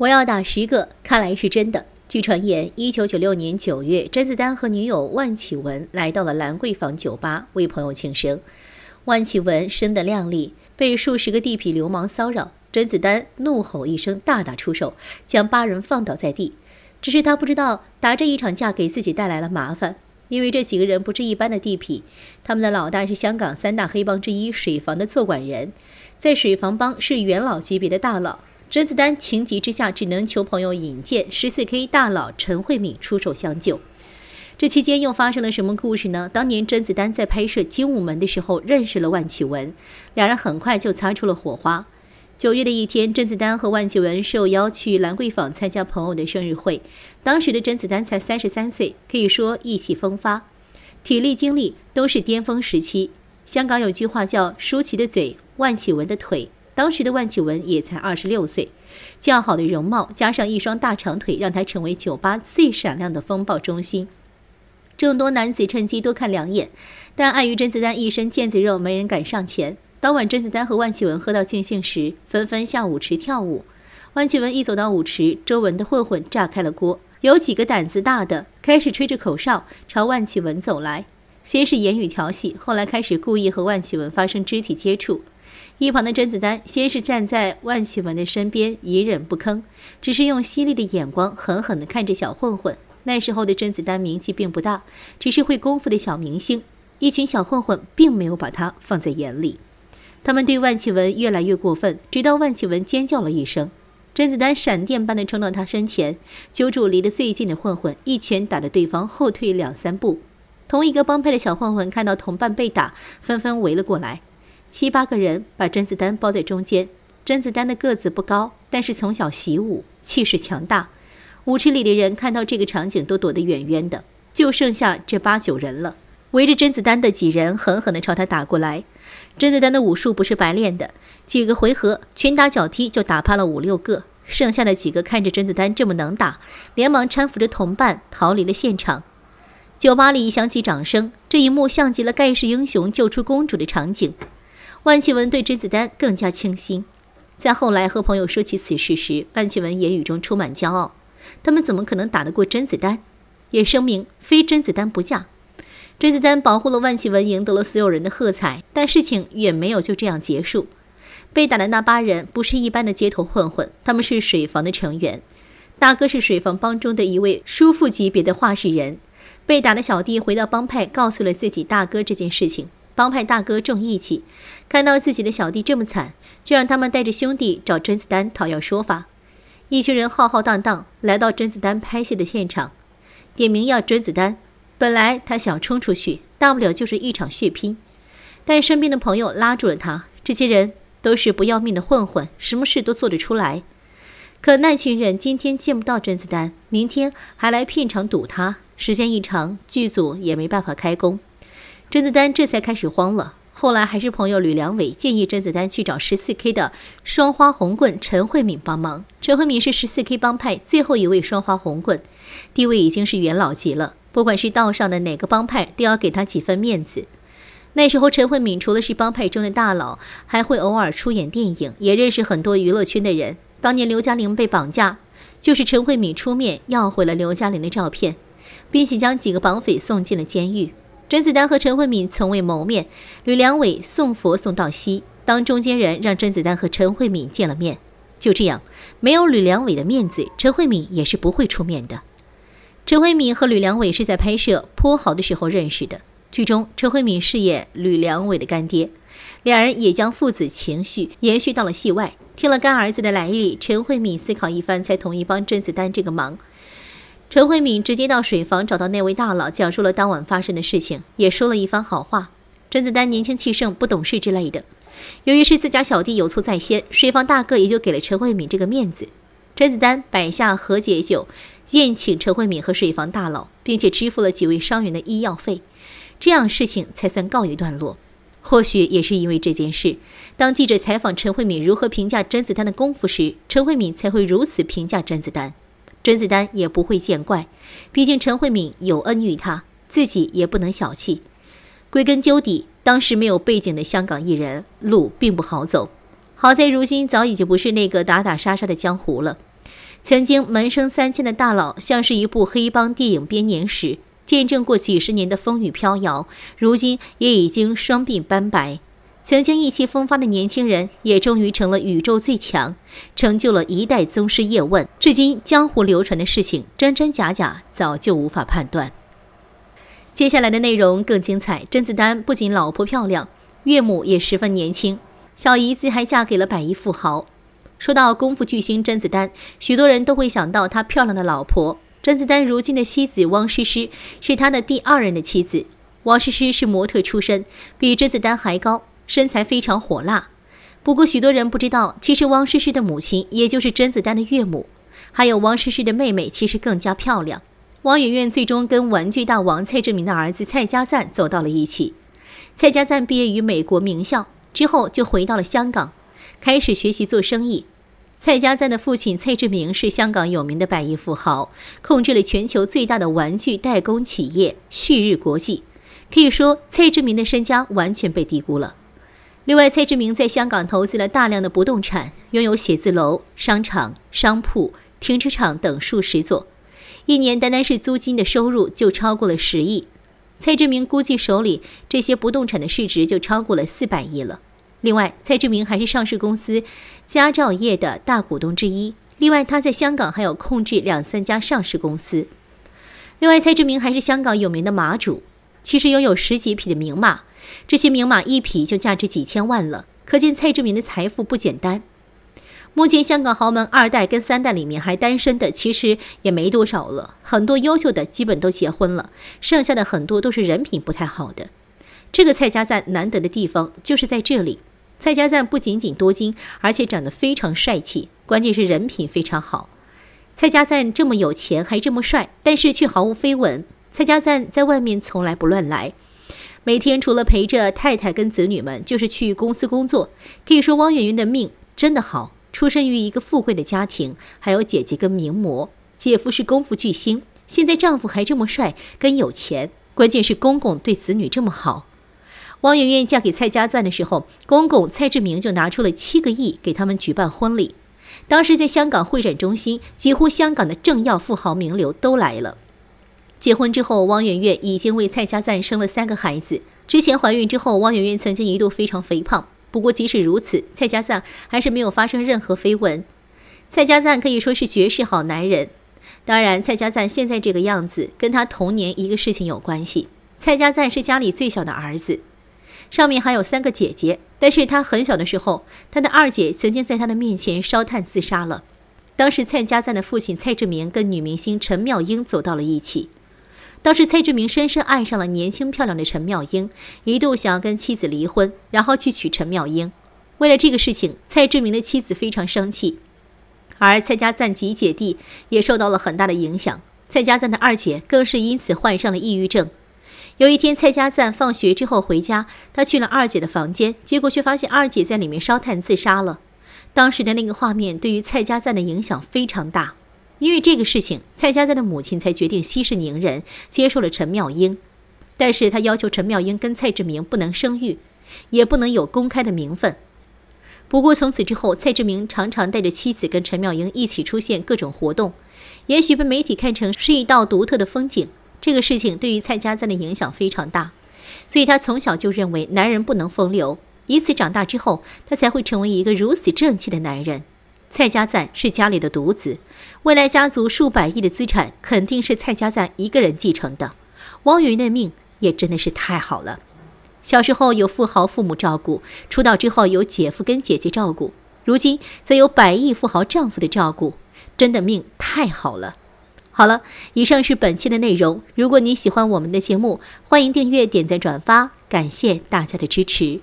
我要打十个，看来是真的。据传言，一九九六年九月，甄子丹和女友万绮雯来到了兰桂坊酒吧为朋友庆生。万绮雯生得靓丽，被数十个地痞流氓骚扰。甄子丹怒吼一声，大打出手，将八人放倒在地。只是他不知道打这一场架给自己带来了麻烦，因为这几个人不是一般的地痞，他们的老大是香港三大黑帮之一水房的坐馆人，在水房帮是元老级别的大佬。甄子丹情急之下，只能求朋友引荐，十四 K 大佬陈慧敏出手相救。这期间又发生了什么故事呢？当年甄子丹在拍摄《精武门》的时候，认识了万绮雯，两人很快就擦出了火花。九月的一天，甄子丹和万绮雯受邀去兰桂坊参加朋友的生日会。当时的甄子丹才三十三岁，可以说意气风发，体力精力都是巅峰时期。香港有句话叫“舒淇的嘴，万绮雯的腿”。当时的万绮雯也才二十六岁，较好的容貌加上一双大长腿，让她成为酒吧最闪亮的风暴中心。众多男子趁机多看两眼，但碍于甄子丹一身腱子肉，没人敢上前。当晚，甄子丹和万绮雯喝到尽兴时，纷纷下舞池跳舞。万绮雯一走到舞池，周围的混混炸开了锅，有几个胆子大的开始吹着口哨朝万绮雯走来，先是言语调戏，后来开始故意和万绮雯发生肢体接触。一旁的甄子丹先是站在万绮雯的身边，隐忍不吭，只是用犀利的眼光狠狠地看着小混混。那时候的甄子丹名气并不大，只是会功夫的小明星。一群小混混并没有把他放在眼里，他们对万绮雯越来越过分，直到万绮雯尖叫了一声，甄子丹闪电般的冲到他身前，揪住离得最近的混混，一拳打得对方后退两三步。同一个帮派的小混混看到同伴被打，纷纷围了过来。七八个人把甄子丹包在中间，甄子丹的个子不高，但是从小习武，气势强大。舞池里的人看到这个场景都躲得远远的，就剩下这八九人了。围着甄子丹的几人狠狠地朝他打过来，甄子丹的武术不是白练的，几个回合拳打脚踢就打趴了五六个。剩下的几个看着甄子丹这么能打，连忙搀扶着同伴逃离了现场。酒吧里响起掌声，这一幕像极了盖世英雄救出公主的场景。万绮雯对甄子丹更加倾心，在后来和朋友说起此事时，万绮雯言语中充满骄傲。他们怎么可能打得过甄子丹？也声明非甄子丹不嫁。甄子丹保护了万绮雯，赢得了所有人的喝彩。但事情远没有就这样结束。被打的那八人不是一般的街头混混，他们是水房的成员。大哥是水房帮中的一位叔父级别的话事人。被打的小弟回到帮派，告诉了自己大哥这件事情。帮派大哥重义气，看到自己的小弟这么惨，就让他们带着兄弟找甄子丹讨要说法。一群人浩浩荡荡来到甄子丹拍戏的现场，点名要甄子丹。本来他想冲出去，大不了就是一场血拼，但身边的朋友拉住了他。这些人都是不要命的混混，什么事都做得出来。可那群人今天见不到甄子丹，明天还来片场堵他，时间一长，剧组也没办法开工。甄子丹这才开始慌了。后来还是朋友吕良伟建议甄子丹去找十四 K 的双花红棍陈慧敏帮忙。陈慧敏是十四 K 帮派最后一位双花红棍，地位已经是元老级了。不管是道上的哪个帮派，都要给他几分面子。那时候，陈慧敏除了是帮派中的大佬，还会偶尔出演电影，也认识很多娱乐圈的人。当年刘嘉玲被绑架，就是陈慧敏出面要回了刘嘉玲的照片，并且将几个绑匪送进了监狱。甄子丹和陈慧敏从未谋面，吕良伟送佛送到西，当中间人让甄子丹和陈慧敏见了面。就这样，没有吕良伟的面子，陈慧敏也是不会出面的。陈慧敏和吕良伟是在拍摄《泼豪》的时候认识的，剧中陈慧敏饰演吕良伟的干爹，两人也将父子情绪延续到了戏外。听了干儿子的来历，陈慧敏思考一番，才同意帮甄子丹这个忙。陈慧敏直接到水房找到那位大佬，讲述了当晚发生的事情，也说了一番好话，甄子丹年轻气盛，不懂事之类的。由于是自家小弟有错在先，水房大哥也就给了陈慧敏这个面子。甄子丹摆下和解酒宴，请陈慧敏和水房大佬，并且支付了几位伤员的医药费，这样事情才算告一段落。或许也是因为这件事，当记者采访陈慧敏如何评价甄子丹的功夫时，陈慧敏才会如此评价甄子丹。甄子丹也不会见怪，毕竟陈慧敏有恩于他，自己也不能小气。归根究底，当时没有背景的香港艺人路并不好走。好在如今早已经不是那个打打杀杀的江湖了。曾经门生三千的大佬，像是一部黑帮电影编年史，见证过几十年的风雨飘摇，如今也已经双鬓斑白。曾经意气风发的年轻人，也终于成了宇宙最强，成就了一代宗师叶问。至今江湖流传的事情，真真假假，早就无法判断。接下来的内容更精彩。甄子丹不仅老婆漂亮，岳母也十分年轻，小姨子还嫁给了百亿富豪。说到功夫巨星甄子丹，许多人都会想到他漂亮的老婆。甄子丹如今的妻子汪诗诗是他的第二任的妻子。汪诗诗是模特出身，比甄子丹还高。身材非常火辣，不过许多人不知道，其实汪诗诗的母亲也就是甄子丹的岳母，还有汪诗诗的妹妹其实更加漂亮。汪圆圆最终跟玩具大王蔡志明的儿子蔡家赞走到了一起。蔡家赞毕业于美国名校之后就回到了香港，开始学习做生意。蔡家赞的父亲蔡志明是香港有名的百亿富豪，控制了全球最大的玩具代工企业旭日国际，可以说蔡志明的身家完全被低估了。另外，蔡志明在香港投资了大量的不动产，拥有写字楼、商场、商铺、停车场等数十座，一年单单是租金的收入就超过了十亿。蔡志明估计手里这些不动产的市值就超过了四百亿了。另外，蔡志明还是上市公司佳兆业的大股东之一。另外，他在香港还有控制两三家上市公司。另外，蔡志明还是香港有名的马主，其实拥有十几匹的名马。这些名马一匹就价值几千万了，可见蔡志明的财富不简单。目前香港豪门二代跟三代里面还单身的，其实也没多少了，很多优秀的基本都结婚了，剩下的很多都是人品不太好的。这个蔡家赞难得的地方就是在这里，蔡家赞不仅仅多金，而且长得非常帅气，关键是人品非常好。蔡家赞这么有钱还这么帅，但是却毫无绯闻。蔡家赞在外面从来不乱来。每天除了陪着太太跟子女们，就是去公司工作。可以说，汪圆圆的命真的好，出生于一个富贵的家庭，还有姐姐跟名模，姐夫是功夫巨星，现在丈夫还这么帅跟有钱，关键是公公对子女这么好。汪圆圆嫁给蔡家赞的时候，公公蔡志明就拿出了七个亿给他们举办婚礼，当时在香港会展中心，几乎香港的政要、富豪、名流都来了。结婚之后，汪圆圆已经为蔡家赞生了三个孩子。之前怀孕之后，汪圆圆曾经一度非常肥胖。不过即使如此，蔡家赞还是没有发生任何绯闻。蔡家赞可以说是绝世好男人。当然，蔡家赞现在这个样子跟他童年一个事情有关系。蔡家赞是家里最小的儿子，上面还有三个姐姐。但是他很小的时候，他的二姐曾经在他的面前烧炭自杀了。当时蔡家赞的父亲蔡志明跟女明星陈妙英走到了一起。当时蔡志明深深爱上了年轻漂亮的陈妙英，一度想要跟妻子离婚，然后去娶陈妙英。为了这个事情，蔡志明的妻子非常生气，而蔡家赞及姐弟也受到了很大的影响。蔡家赞的二姐更是因此患上了抑郁症。有一天，蔡家赞放学之后回家，他去了二姐的房间，结果却发现二姐在里面烧炭自杀了。当时的那个画面对于蔡家赞的影响非常大。因为这个事情，蔡家赞的母亲才决定息事宁人，接受了陈妙英，但是他要求陈妙英跟蔡志明不能生育，也不能有公开的名分。不过从此之后，蔡志明常常带着妻子跟陈妙英一起出现各种活动，也许被媒体看成是一道独特的风景。这个事情对于蔡家赞的影响非常大，所以他从小就认为男人不能风流，以此长大之后，他才会成为一个如此正气的男人。蔡家赞是家里的独子，未来家族数百亿的资产肯定是蔡家赞一个人继承的。汪雨那命也真的是太好了，小时候有富豪父母照顾，出道之后有姐夫跟姐姐照顾，如今则有百亿富豪丈夫的照顾，真的命太好了。好了，以上是本期的内容。如果你喜欢我们的节目，欢迎订阅、点赞、转发，感谢大家的支持。